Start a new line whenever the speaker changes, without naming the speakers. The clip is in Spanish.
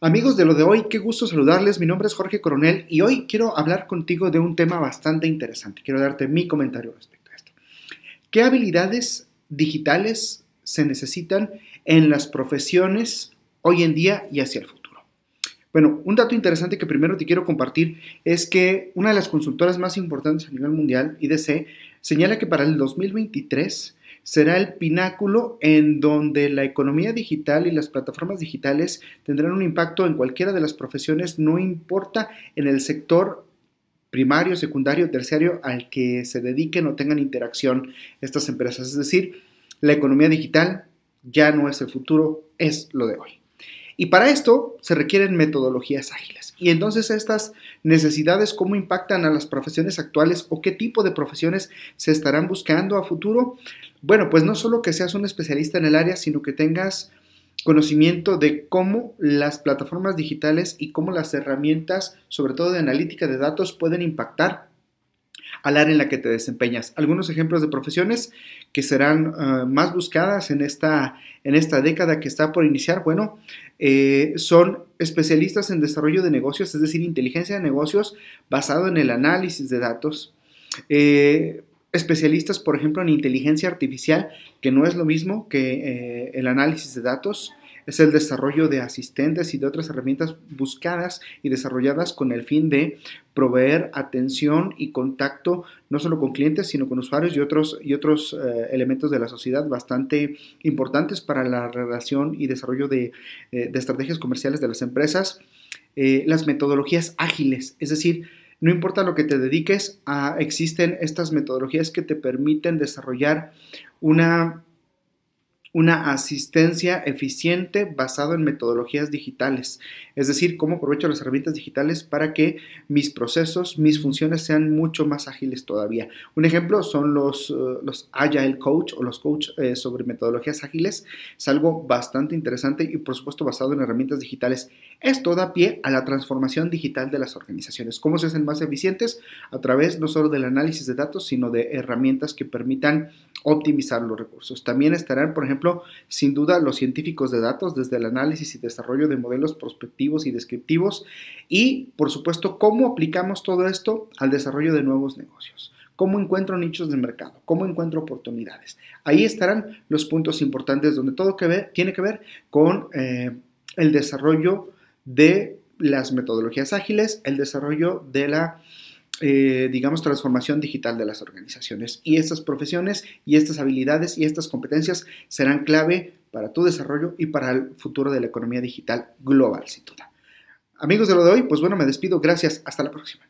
Amigos de lo de hoy, qué gusto saludarles. Mi nombre es Jorge Coronel y hoy quiero hablar contigo de un tema bastante interesante. Quiero darte mi comentario respecto a esto. ¿Qué habilidades digitales se necesitan en las profesiones hoy en día y hacia el futuro? Bueno, un dato interesante que primero te quiero compartir es que una de las consultoras más importantes a nivel mundial, IDC, señala que para el 2023 será el pináculo en donde la economía digital y las plataformas digitales tendrán un impacto en cualquiera de las profesiones, no importa en el sector primario, secundario, terciario al que se dediquen o tengan interacción estas empresas. Es decir, la economía digital ya no es el futuro, es lo de hoy. Y para esto se requieren metodologías ágiles. Y entonces estas necesidades, ¿cómo impactan a las profesiones actuales o qué tipo de profesiones se estarán buscando a futuro? Bueno, pues no solo que seas un especialista en el área, sino que tengas conocimiento de cómo las plataformas digitales y cómo las herramientas, sobre todo de analítica de datos, pueden impactar al área en la que te desempeñas. Algunos ejemplos de profesiones que serán eh, más buscadas en esta, en esta década que está por iniciar, bueno, eh, son especialistas en desarrollo de negocios, es decir, inteligencia de negocios basado en el análisis de datos, eh, especialistas, por ejemplo, en inteligencia artificial, que no es lo mismo que eh, el análisis de datos, es el desarrollo de asistentes y de otras herramientas buscadas y desarrolladas con el fin de proveer atención y contacto no solo con clientes, sino con usuarios y otros, y otros eh, elementos de la sociedad bastante importantes para la relación y desarrollo de eh, estrategias comerciales de las empresas. las metodologías ágiles, es decir, no importa lo que te dediques, ah, existen estas metodologías que te permiten desarrollar una una asistencia eficiente basado en metodologías digitales, es decir, cómo aprovecho las herramientas digitales para que mis procesos, mis funciones sean mucho más ágiles todavía. Un ejemplo son los, eh, Agile Coach o los Coach eh, sobre metodologías ágiles, es algo bastante interesante y por supuesto basado en herramientas digitales. Esto da pie a la transformación digital de las organizaciones, cómo se hacen más eficientes a través no solo del análisis de datos, sino de herramientas que permitan optimizar los recursos. También estarán, por ejemplo, sin duda los científicos de datos desde el análisis y desarrollo de modelos prospectivos y descriptivos y, por supuesto, cómo aplicamos todo esto al desarrollo de nuevos negocios. ¿Cómo encuentro nichos de mercado? ¿Cómo encuentro oportunidades? Ahí estarán los puntos importantes donde todo que tiene que ver con eh, el desarrollo de las metodologías ágiles, el desarrollo de la eh, digamos, transformación digital de las organizaciones. Y estas profesiones y estas habilidades y estas competencias serán clave para tu desarrollo y para el futuro de la economía digital global, sin duda. Amigos de lo de hoy, pues bueno, me despido. Gracias. Hasta la próxima.